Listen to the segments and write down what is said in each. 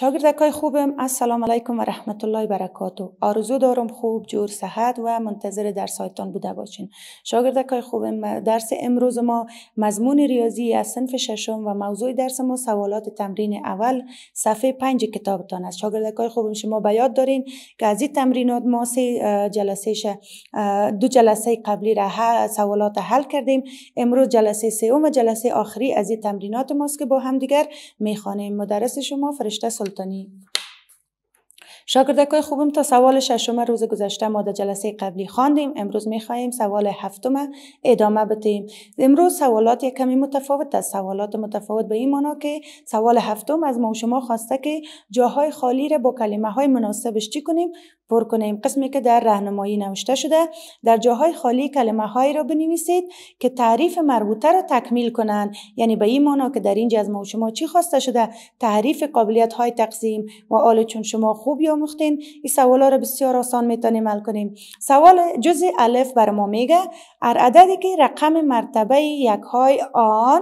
شاگردکای خوبم السلام علیکم و رحمت الله و برکاتو آرزو دارم خوب جور صحت و منتظر درسایتان بوده باشین شاگردکای خوبم درس امروز ما مضمون ریاضی از صنف ششم و موضوع درس ما سوالات تمرین اول صفحه 5 کتابتان است شاگردکای خوبم شما به یاد دارین که از این تمرینات ما سه جلسه دو جلسه قبلی را سوالات حل کردیم امروز جلسه سوم و جلسه آخری از این تمرینات ماست که با هم دیگر میخوانیم مدرس شما فرشته 本当に شاگردکای خوبم تا سوال ششم روز گذشته ما در جلسه قبلی خواندیم امروز میخواهیم سوال هفتم ادامه بدیم امروز سوالات یک کمی متفاوت است سوالات متفاوت به این معنا که سوال هفتم از ما و شما خواسته که جاهای خالی را با کلمه های مناسبش چی کنیم پر کنیم قسمی که در راهنمایی نوشته شده در جاهای خالی کلمه هایی را بنویسید که تعریف مربوطه را تکمیل کنند یعنی به این معنا که در اینجا از ما شما چی خواسته شده تعریف قابلیت های تقسیم و آل چون شما خوب آموختین این ها را بسیار آسان میتونیم حل کنیم سوال جزء الف بر ما میگه ار عددی که رقم مرتبه یک های آن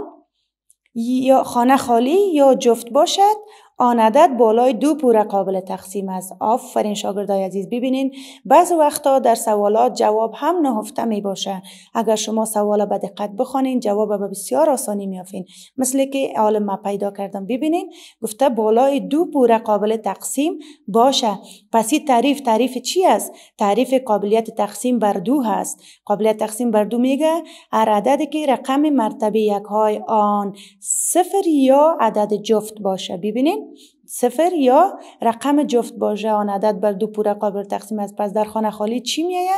یا خانه خالی یا جفت باشد آن عدد بالای دو پوره قابل تقسیم است آفرین شاگردای عزیز ببینین بعض وقتا در سوالات جواب هم نهفته می باشه اگر شما سوال به دقت بخوانین جواب به بسیار آسانی میافین مثل که عالم ما پیدا کردم ببینین گفته بالای دو پوره قابل تقسیم باشه پس تعریف تعریف چی است تعریف قابلیت تقسیم بر دو هست قابلیت تقسیم بر دو میگه هر عددی که رقم مرتبه یک آن صفر یا عدد جفت باشه ببینین صفر یا رقم جفت باشه آن عدد بر دو پوره قابل تقسیم است پس در خانه خالی چی میایه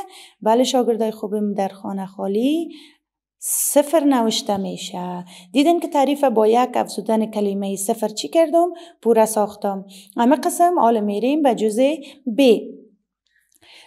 بله شاگردای خوبم در خانه خالی صفر نوشته میشه دیدن که تعریف با یک افزودن کلمه صفر چی کردم پوره ساختم همه قسم آل میریم به جزء ب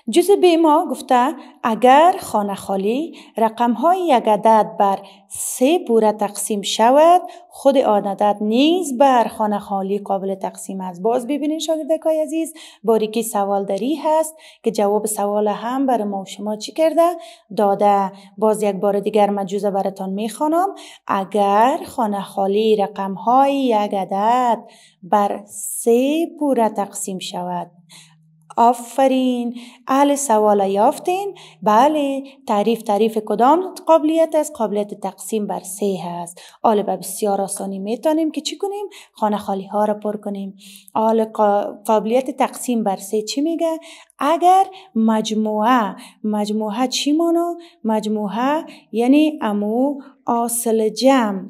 جز بیما گفته اگر خانه خالی رقم های یک عدد بر سه پوره تقسیم شود خود آن عدد نیز بر خانه خالی قابل تقسیم است باز ببینید شاگردکای عزیز باریکی سوال داری هست که جواب سوال هم بر ما و شما چی کرده داده باز یک بار دیگر من جزه براتان میخوانم اگر خانه خالی رقم های یک عدد بر سه پوره تقسیم شود آفرین اهل سوال یافتین بله تعریف تعریف کدام قابلیت است قابلیت تقسیم بر سه هست آل به بسیار آسانی میتونیم که چی کنیم خانه خالی ها را پر کنیم آل قابلیت تقسیم بر سه چی میگه اگر مجموعه مجموعه چی مانو مجموعه یعنی امو آسل جمع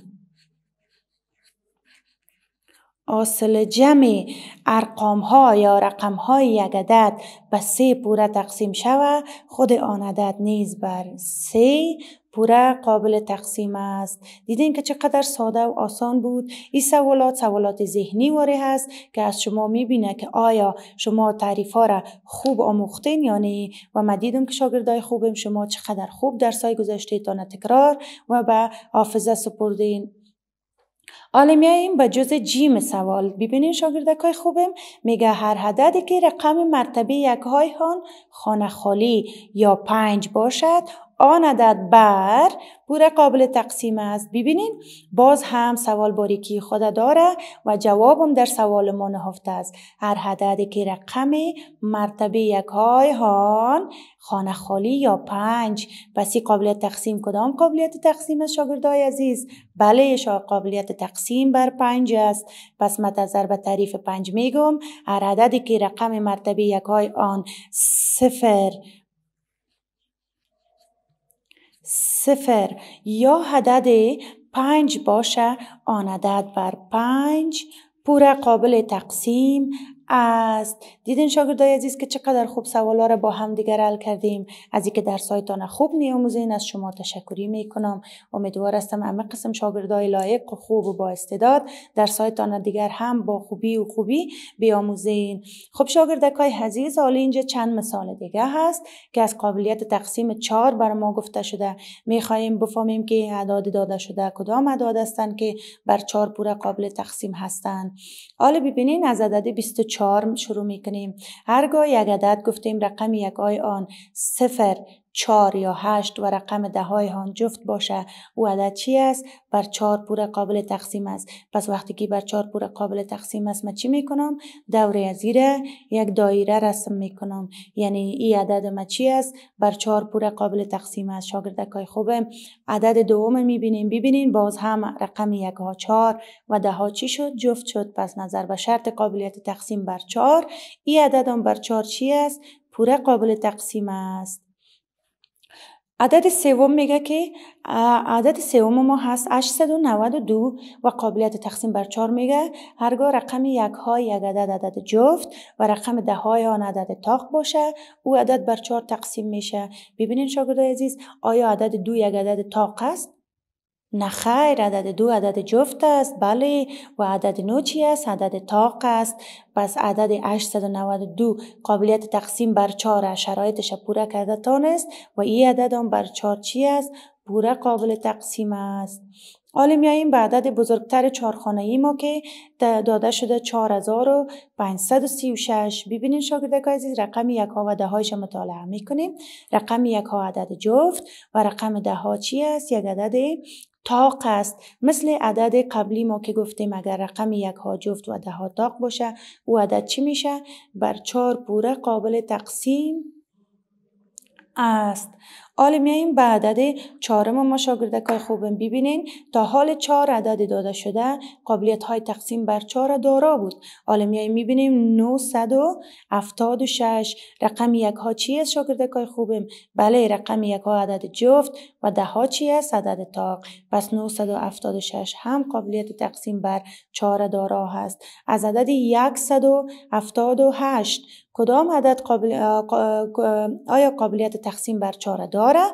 آسل جمع ارقام ها یا رقم های یک عدد به سه پوره تقسیم شوه خود آن عدد نیز بر سه پوره قابل تقسیم است دیدین که چقدر ساده و آسان بود این سوالات سوالات ذهنی واره هست که از شما میبینه که آیا شما تعریف ها را خوب آموختین یا نه و من دیدم که شاگردای خوبم شما چقدر خوب درسای گذشته تا تکرار و به حافظه سپردین آلمیه این با جز جیم سوال ببینین شاگردک های خوبم میگه هر عددی که رقم مرتبه یک های هان خانه خالی یا پنج باشد آن عدد بر پوره قابل تقسیم است ببینید باز هم سوال باریکی خود داره و جوابم در سوال ما نهفته است هر عددی که رقم مرتبه یک های هان خانه خالی یا پنج سی قابلیت تقسیم کدام قابلیت تقسیم است شاگردای عزیز بله شا قابلیت تقسیم بر پنج است پس ما به تعریف پنج میگم هر عددی که رقم مرتبه یک های آن صفر صفر یا عدد پنج باشه آن عدد بر پنج پوره قابل تقسیم است دیدین شاگردای عزیز که چقدر خوب سوالا را با هم دیگر حل کردیم از اینکه در سایتان خوب میاموزین از شما تشکری میکنم امیدوار هستم همه قسم شاگردای لایق و خوب و با استعداد سایتان دیگر هم با خوبی و خوبی بیاموزین خب شاگردکای عزیز حالا اینجا چند مثال دیگه هست که از قابلیت تقسیم چهار بر ما گفته شده میخواهیم بفهمیم که اعداد داده شده کدام اعداد هستند که بر چهار پوره قابل تقسیم هستند حالا ببینین از عدد 24 شروع میکنیم هرگاه یک عدد گفتیم رقم یک آن صفر چار یا هشت و رقم ده های آن جفت باشه او عدد چی است بر چار پور قابل تقسیم است پس وقتی که بر چار پور قابل تقسیم است من چی میکنم دوره زیره. زیر یک دایره رسم میکنم یعنی این عدد ما چی است بر چار پور قابل تقسیم است شاگردکای خوبه عدد دوم میبینیم ببینین باز هم رقم یک ها چار و ده ها چی شد جفت شد پس نظر به شرط قابلیت تقسیم بر چار. این عدد هم بر چار چی است پوره قابل تقسیم است عدد سوم میگه که عدد سوم ما هست 892 و قابلیت تقسیم بر 4 میگه هرگاه رقم یک های یک عدد عدد جفت و رقم ده های آن عدد تاق باشه او عدد بر 4 تقسیم میشه ببینین شاگردای عزیز آیا عدد دو یک عدد تاق است نه عدد دو عدد جفت است بله و عدد نو چی است عدد تاق است پس عدد 892 قابلیت تقسیم بر 4 شرایطش پوره کرده تان است و این عدد هم بر 4 چی است پوره قابل تقسیم است حالا میاییم به عدد بزرگتر چارخانه ای ما که داده شده 4536 ببینید شاگردک عزیز رقم یک ها و ده هایش مطالعه میکنیم رقم یک ها عدد جفت و رقم ده ها چی است یک عدد تاق است مثل عدد قبلی ما که گفتیم اگر رقم یک ها جفت و ده ها تاق باشه او عدد چی میشه بر چهار پوره قابل تقسیم است حالا میاییم به عدد چهارم ما شاگردکای های خوبم ببینین تا حال چهار عدد داده شده قابلیت های تقسیم بر چهار دارا بود حالا میاییم میبینیم 976 رقم یک ها چی است شاگردک های خوبم بله رقم یک ها عدد جفت و ده ها چی است عدد تاق پس 976 هم قابلیت تقسیم بر چهار دارا هست از عدد 178 کدام عدد قابل... آیا قابلیت تقسیم بر چهار دارا داره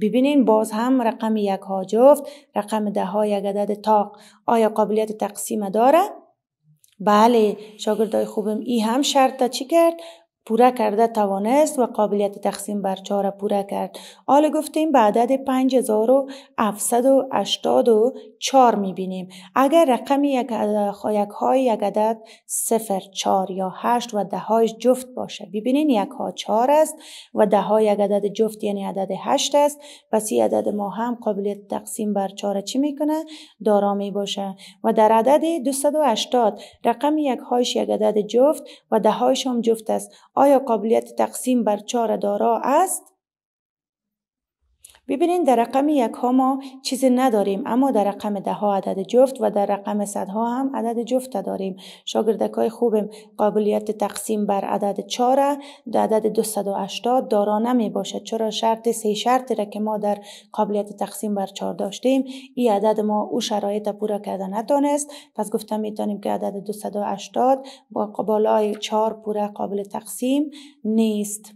ببینین باز هم رقم یک ها جفت رقم ده ها یک عدد تاق آیا قابلیت تقسیم داره؟ بله شاگردای خوبم ای هم شرط چی کرد؟ پوره کرده توانست و قابلیت تقسیم بر چهار پوره کرد. حال گفتیم به عدد 5784 بینیم اگر رقم یک های یک عدد 0 4 یا 8 و دهایش جفت باشه. ببینین یک ها 4 است و ده های یک عدد جفت یعنی عدد 8 است. پس این عدد ما هم قابلیت تقسیم بر 4 چی میکنه؟ دارا می باشه و در عدد 280 رقم یک هایش یک عدد جفت و دهایش هم جفت است. آیا قابلیت تقسیم بر چهار دارا است؟ ببینین در رقم یک ها ما چیزی نداریم اما در رقم ده ها عدد جفت و در رقم صد ها هم عدد جفت داریم شاگردک های خوبم قابلیت تقسیم بر عدد 4 در عدد 280 دارا نمی باشد چرا شرط سه شرطی را که ما در قابلیت تقسیم بر 4 داشتیم این عدد ما او شرایط پورا کرده نتانست پس گفتم میتونیم که عدد 280 با بالای 4 پورا قابل تقسیم نیست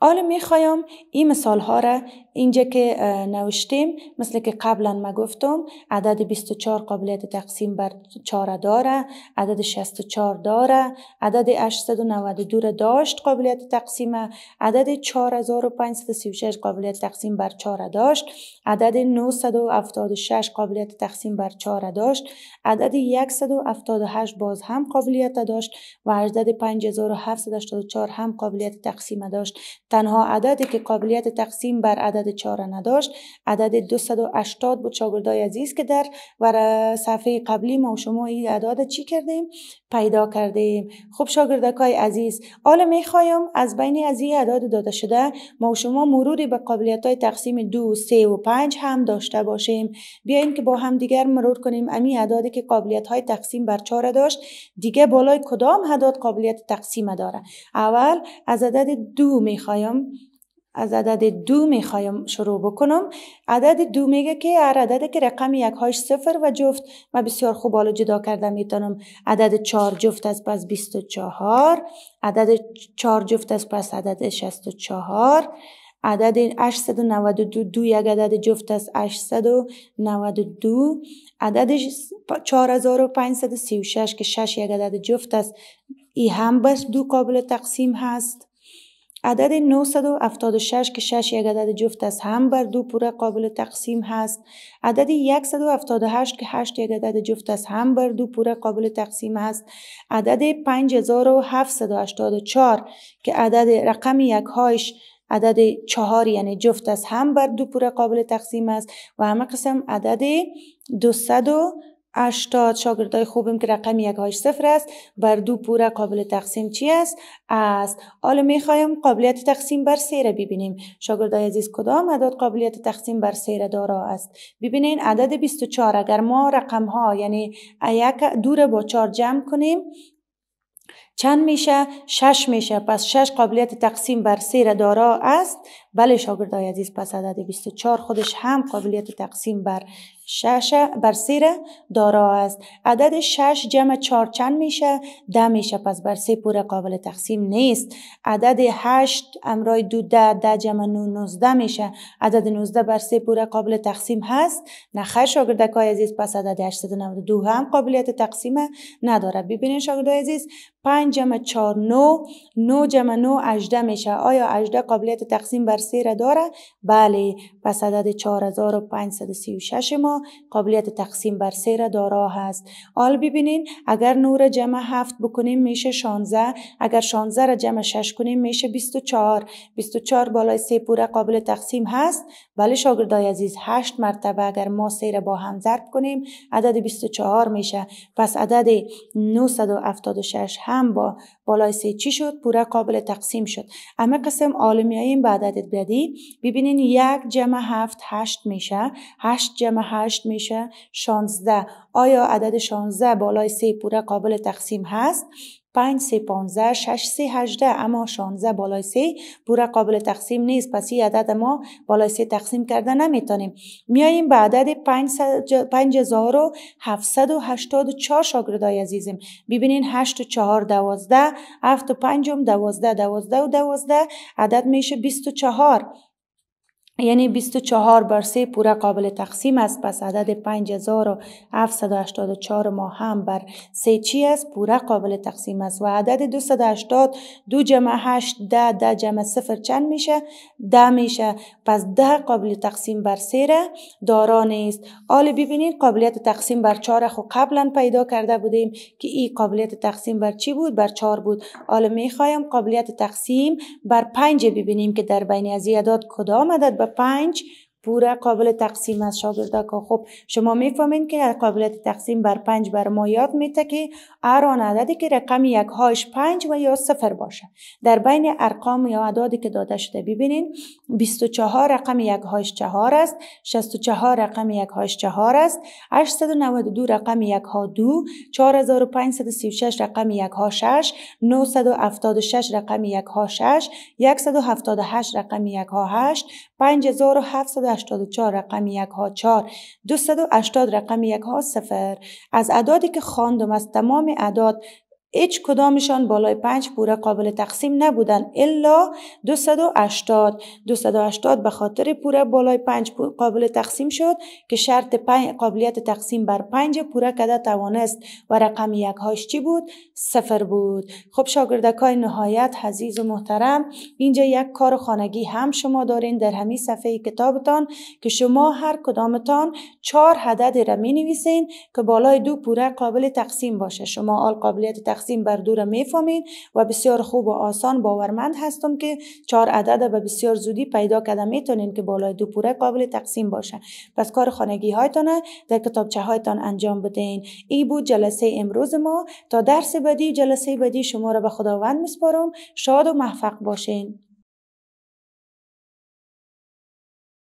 حالا میخوایم این مثال ها را اینجا که نوشتیم مثل که قبلا ما گفتم عدد 24 قابلیت تقسیم بر 4 داره عدد 64 داره عدد 892 را داشت قابلیت تقسیم عدد 4536 قابلیت تقسیم بر 4 داشت عدد 976 قابلیت تقسیم بر 4 داشت عدد 178 باز هم قابلیت داشت و عدد 5784 هم قابلیت تقسیم داشت تنها عددی که قابلیت تقسیم بر عدد عدد چاره نداشت عدد 280 بود شاگردای عزیز که در ور صفحه قبلی ما و شما این عدد چی کردیم پیدا کردیم خب شاگردکای عزیز حالا میخوایم از بین از این اعداد داده شده ما و شما مروری به قابلیت های تقسیم دو، سه و پنج هم داشته باشیم بیاین که با هم دیگر مرور کنیم امی عددی که قابلیت های تقسیم بر چاره داشت دیگه بالای کدام عدد قابلیت تقسیم داره اول از عدد دو میخوایم از عدد دو میخوایم شروع بکنم عدد دو میگه که هر عدد که رقم یک هاش صفر و جفت و بسیار خوب حالا جدا کرده میتونم عدد چهار جفت از پس 24، عدد چهار جفت از پس عدد شست عدد 892 دو یک عدد جفت است 892 عدد 4536 که 6 یک عدد جفت است ای هم بس دو قابل تقسیم هست عدد 976 که 6 یک عدد جفت است هم بر دو پوره قابل تقسیم هست عدد 178 که 8 یک عدد جفت است هم بر دو پوره قابل تقسیم هست عدد 5784 که عدد رقم یک هایش عدد چهار یعنی جفت است هم بر دو پوره قابل تقسیم است و همه قسم عدد 200 80 شاگردای خوبم که رقم یک صفر است بر دو پوره قابل تقسیم چی است است حالا میخوایم قابلیت تقسیم بر سه را ببینیم شاگردای عزیز کدام عدد قابلیت تقسیم بر سه را دارا است ببینین عدد 24 اگر ما رقم ها یعنی یک دو را با 4 جمع کنیم چند میشه؟ شش میشه پس شش قابلیت تقسیم بر سیر دارا است بله شاگرد های عزیز پس عدد 24 خودش هم قابلیت تقسیم بر شش بر سیر دارا است عدد 6 جمع 4 چند میشه ده میشه پس بر سه پوره قابل تقسیم نیست عدد 8 امرای 2 ده ده جمع 9 19 میشه عدد 19 بر سه پوره قابل تقسیم هست نه خیر شاگردک های عزیز پس عدد 892 هم قابلیت تقسیم نداره ببینید شاگرد های عزیز 5 جمع 4 9 9 جمع 9 18 میشه آیا 18 قابلیت تقسیم بر سیر را داره بله پس عدد 4536 ما قابلیت تقسیم بر سه را دارا هست حال ببینین اگر نور جمع 7 بکنیم میشه 16 اگر 16 را جمع 6 کنیم میشه 24 24 بالای سه پوره قابل تقسیم هست ولی بله شاگردای عزیز هشت مرتبه اگر ما سه را با هم ضرب کنیم عدد 24 میشه پس عدد 976 هم با بالای سه چی شد پورا قابل تقسیم شد اما قسم این به عدد بدی ببینین یک جمع هفت هشت میشه هشت جمع هشت میشه 16 آیا عدد 16 بالای سه پوره قابل تقسیم هست 5 3 15 6 3 18 اما 16 بالای 3 پورا قابل تقسیم نیست پس این عدد ما بالای 3 تقسیم کرده نمیتونیم میاییم به عدد 5784 شاگردای عزیزم ببینین 8 و 4 12 7 و 5 12 12 و 12 عدد میشه 24 یعنی 24 بر 3 پورا قابل تقسیم است پس عدد 5784 ما هم بر 3 چی است پورا قابل تقسیم است و عدد 280 دو جمع 8 ده ده جمع 0 چند میشه ده میشه پس ده قابل تقسیم بر 3 را دارا نیست حال ببینید قابلیت تقسیم بر 4 خو خب قبلا پیدا کرده بودیم که این قابلیت تقسیم بر چی بود بر 4 بود حالا میخوایم قابلیت تقسیم بر 5 ببینیم که در بین از اعداد کدام عدد به پنج پوره قابل تقسیم از شاگردک خب شما میفهمین که قابل تقسیم بر پنج بر ما یاد میته که آن عددی که رقم یک هاش پنج و یا صفر باشه در بین ارقام یا اعدادی که داده شده ببینید 24 رقم یک هاش چهار است 64 رقم یک هاش چهار است 892 رقم یک ها دو 4536 رقم یک ها شش 976 رقم یک ها شش 178 رقم یک ها هشت 5784 رقم یک ها چهار 280 رقم یک ها صفر از اعدادی که خواندم از تمام اعداد هیچ کدامشان بالای پنج پوره قابل تقسیم نبودن الا 280 280 به خاطر پوره بالای پنج قابل تقسیم شد که شرط پنج قابلیت تقسیم بر پنج پوره کده توانست و رقم یک هاش چی بود؟ صفر بود خب شاگردکای نهایت حزیز و محترم اینجا یک کار خانگی هم شما دارین در همین صفحه کتابتان که شما هر کدامتان چهار عدد را می نویسین که بالای دو پوره قابل تقسیم باشه شما آل قابلیت تقسیم تقسیم بر دو را میفهمین و بسیار خوب و آسان باورمند هستم که چهار عدد به بسیار زودی پیدا کرده میتونین که بالای دو پوره قابل تقسیم باشه پس کار خانگی هایتان در کتابچه هایتان انجام بدین ای بود جلسه امروز ما تا درس بعدی جلسه بعدی شما را به خداوند میسپارم شاد و موفق باشین